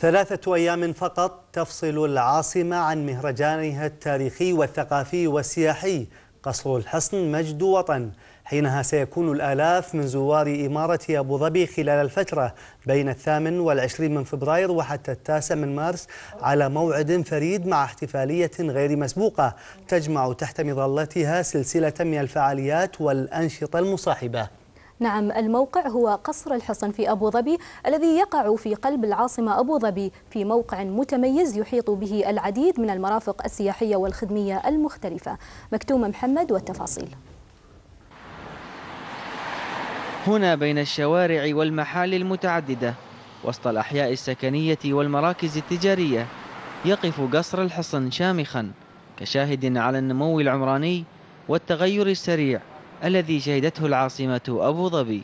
ثلاثة أيام فقط تفصل العاصمة عن مهرجانها التاريخي والثقافي والسياحي قصر الحصن مجد وطن حينها سيكون الآلاف من زوار إمارة أبو ظبي خلال الفترة بين الثامن والعشرين من فبراير وحتى التاسع من مارس على موعد فريد مع احتفالية غير مسبوقة تجمع تحت مظلتها سلسلة من الفعاليات والأنشطة المصاحبة نعم الموقع هو قصر الحصن في أبو ظبي الذي يقع في قلب العاصمة أبو ظبي في موقع متميز يحيط به العديد من المرافق السياحية والخدمية المختلفة مكتوم محمد والتفاصيل هنا بين الشوارع والمحال المتعددة وسط الأحياء السكنية والمراكز التجارية يقف قصر الحصن شامخا كشاهد على النمو العمراني والتغير السريع الذي شهدته العاصمة أبو ظبي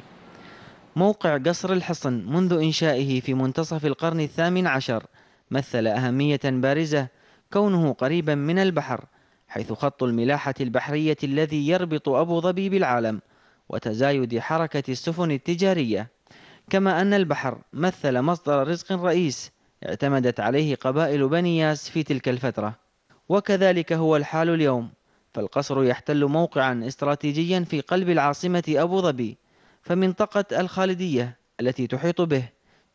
موقع قصر الحصن منذ إنشائه في منتصف القرن الثامن عشر مثل أهمية بارزة كونه قريبا من البحر حيث خط الملاحة البحرية الذي يربط أبو ظبي بالعالم وتزايد حركة السفن التجارية كما أن البحر مثل مصدر رزق رئيس اعتمدت عليه قبائل بني ياس في تلك الفترة وكذلك هو الحال اليوم فالقصر يحتل موقعا استراتيجيا في قلب العاصمة أبو ظبي فمنطقة الخالدية التي تحيط به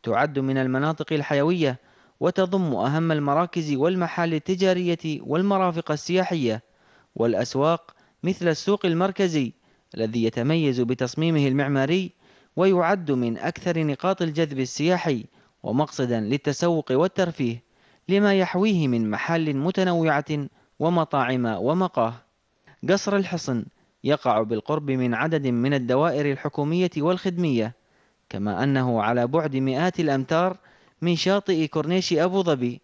تعد من المناطق الحيوية وتضم أهم المراكز والمحال التجارية والمرافق السياحية والأسواق مثل السوق المركزي الذي يتميز بتصميمه المعماري ويعد من أكثر نقاط الجذب السياحي ومقصدا للتسوق والترفيه لما يحويه من محال متنوعة ومطاعم ومقاه قصر الحصن يقع بالقرب من عدد من الدوائر الحكومية والخدمية كما أنه على بعد مئات الأمتار من شاطئ كورنيش أبو ظبي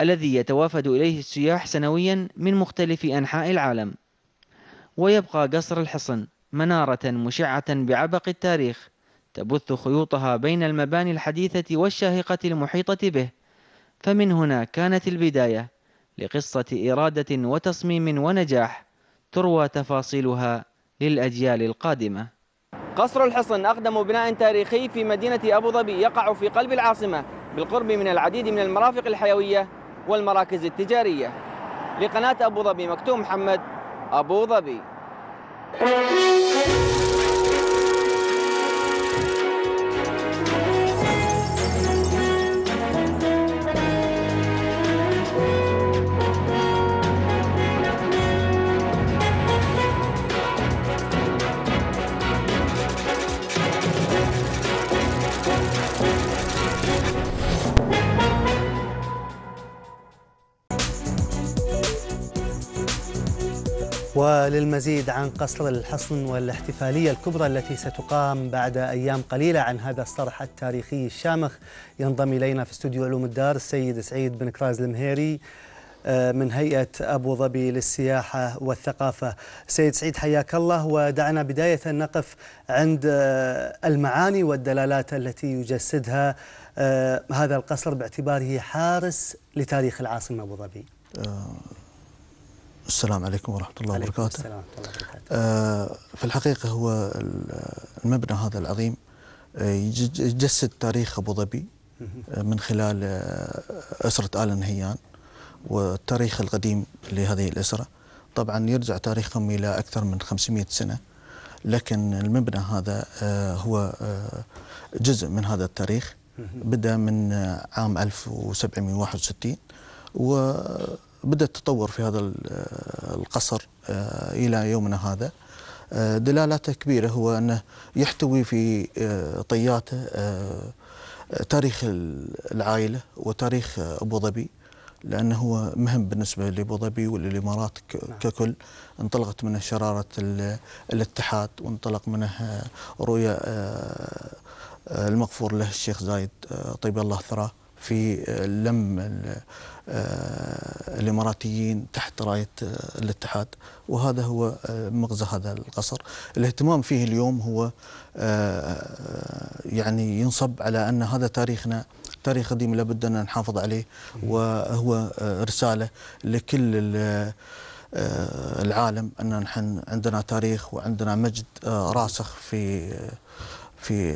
الذي يتوافد إليه السياح سنويا من مختلف أنحاء العالم ويبقى قصر الحصن منارة مشعة بعبق التاريخ تبث خيوطها بين المباني الحديثة والشاهقة المحيطة به فمن هنا كانت البداية لقصة إرادة وتصميم ونجاح تروى تفاصيلها للأجيال القادمة قصر الحصن أقدم بناء تاريخي في مدينة أبو ظبي يقع في قلب العاصمة بالقرب من العديد من المرافق الحيوية والمراكز التجارية لقناة أبو ظبي مكتوم محمد أبو ظبي وللمزيد عن قصر الحصن والاحتفالية الكبرى التي ستقام بعد أيام قليلة عن هذا الصرح التاريخي الشامخ ينضم إلينا في استوديو علوم الدار السيد سعيد بن كراز المهيري آه، من هيئة أبو ظبي للسياحة والثقافة سيد سعيد حياك الله ودعنا بداية نقف عند آه، المعاني والدلالات التي يجسدها آه، هذا القصر باعتباره حارس لتاريخ العاصمة أبو ظبي السلام عليكم ورحمة الله عليكم وبركاته السلام ورحمة الله وبركاته آه في الحقيقة هو المبنى هذا العظيم آه، يجسد تاريخ أبو ظبي آه، من خلال آه، أسرة آل نهيان والتاريخ القديم لهذه الأسرة طبعا يرجع تاريخهم إلى أكثر من 500 سنة لكن المبنى هذا هو جزء من هذا التاريخ بدأ من عام 1761 و بدا التطور في هذا القصر آه، الى يومنا هذا آه، دلالاته كبيره هو انه يحتوي في آه، طياته تاريخ العائله وتاريخ ابو ظبي لانه هو مهم بالنسبه لابو ظبي وللامارات نعم. ككل انطلقت منه شراره الاتحاد وانطلق منه رؤيه المغفور له الشيخ زايد طيب الله ثراه في لم آه، الاماراتيين تحت رايه آه، الاتحاد وهذا هو آه، مغزى هذا القصر الاهتمام فيه اليوم هو يعني ينصب على ان هذا تاريخنا تاريخ قديم لابد ان نحافظ عليه وهو رساله لكل العالم ان نحن عندنا تاريخ وعندنا مجد راسخ في في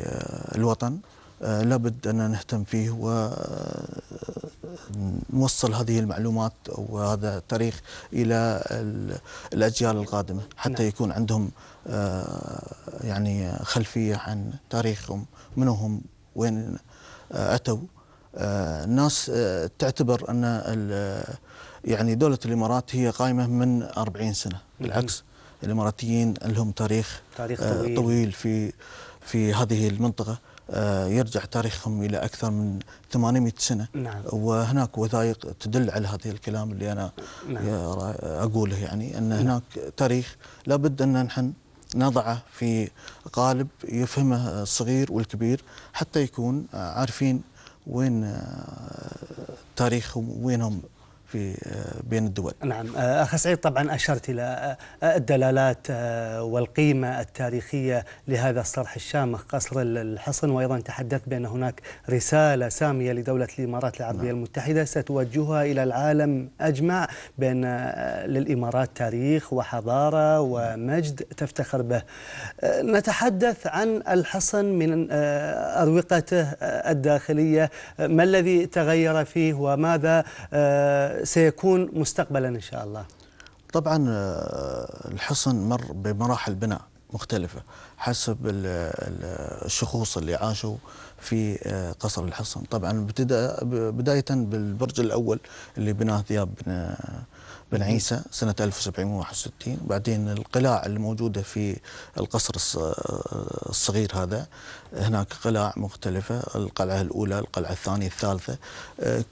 الوطن آه، لابد أن نهتم فيه ونوصل آه، هذه المعلومات وهذا التاريخ إلى الأجيال القادمة حتى نعم. يكون عندهم آه، يعني خلفية عن تاريخهم منهم هم وين أتوا الناس تعتبر أن يعني دولة الإمارات هي قائمة من 40 سنة بالعكس الإماراتيين لهم تاريخ, تاريخ طويل. طويل في في هذه المنطقة آه، يرجع تاريخهم الى اكثر من 800 سنه نعم. وهناك وثائق تدل على هذا الكلام اللي انا نعم. اقوله يعني ان هناك تاريخ لابد ان نحن نضعه في قالب يفهمه الصغير والكبير حتى يكون عارفين وين آه، تاريخهم وينهم في آه، بين الدول نعم آه، أخ سعيد طبعا أشرت إلى آه، الدلالات والقيمة التاريخية لهذا الصرح الشامخ قصر الحصن وأيضا تحدثت بأن هناك رسالة سامية لدولة الإمارات العربية نعم. المتحدة ستوجهها إلى العالم أجمع بأن للإمارات تاريخ وحضارة ومجد تفتخر به نتحدث عن الحصن من أروقته الداخلية ما الذي تغير فيه وماذا سيكون مستقبلا إن شاء الله طبعا آه، الحصن مر بمراحل بناء مختلفة حسب الشخوص اللي عاشوا في آه، قصر الحصن طبعا بداية بالبرج الأول اللي بناه ثياب بن, آه، بن عيسى سنة 1761 بعدين القلاع الموجودة في القصر آه، الصغير هذا هناك قلاع مختلفة القلعة الأولى القلعة الثانية الثالثة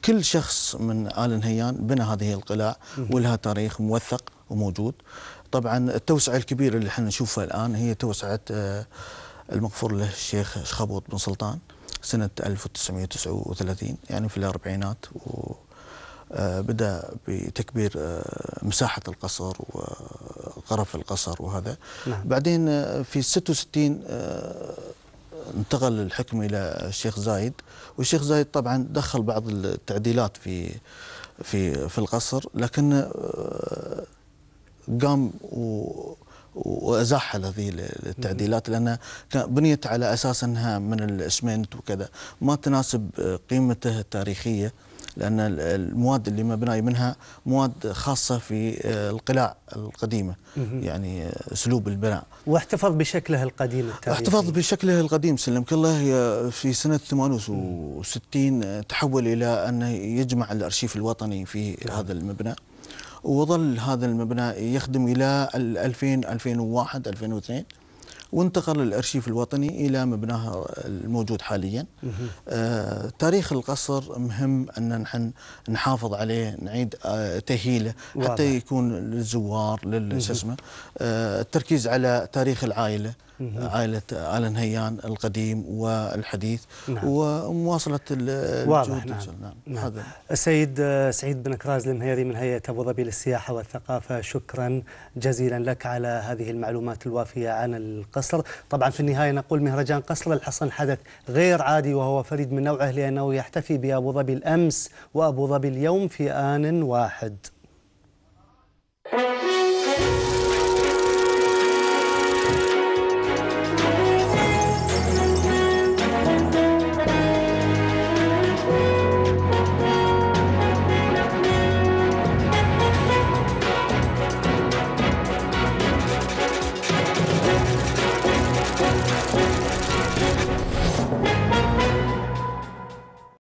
كل شخص من آل نهيان بنى هذه القلاع ولها تاريخ موثق وموجود طبعا التوسعه الكبيره اللي احنا نشوفها الان هي توسعه آه، المغفور له الشيخ شخبوط بن سلطان سنه 1939 يعني في الاربعينات و آه، بدا بتكبير آه، مساحه القصر وغرف القصر وهذا نعم. بعدين في 66 انتقل الحكم الى الشيخ زايد والشيخ زايد طبعا دخل بعض التعديلات في في في القصر لكن قام و وازحل هذه التعديلات لانها بنيت على اساس انها من الاسمنت وكذا ما تناسب آه، قيمته التاريخيه لان المواد اللي مبناي منها مواد خاصه في آه، القلاع القديمه يعني آه، اسلوب البناء واحتفظ بشكله القديم التاريخي احتفظ بشكله القديم سلمك الله في سنه 68 تحول الى انه يجمع الارشيف الوطني في نعم. هذا المبنى وظل هذا المبنى يخدم إلى 2000 2001 2002 وانتقل الارشيف الوطني الى مبناه الموجود حاليا. آه، تاريخ القصر مهم ان نحن نحافظ عليه، نعيد آه، تهيله حتى يكون للزوار للسسمه آه، التركيز على تاريخ العائله. عائله آل نهيان القديم والحديث نعم. ومواصله واضح نعم. نعم. نعم. السيد سعيد بن كراز المهيري من هيئه ابو ظبي للسياحه والثقافه شكرا جزيلا لك على هذه المعلومات الوافيه عن القصر طبعا في النهايه نقول مهرجان قصر الحصن حدث غير عادي وهو فريد من نوعه لانه يحتفي بابو ظبي الامس وابو ظبي اليوم في ان واحد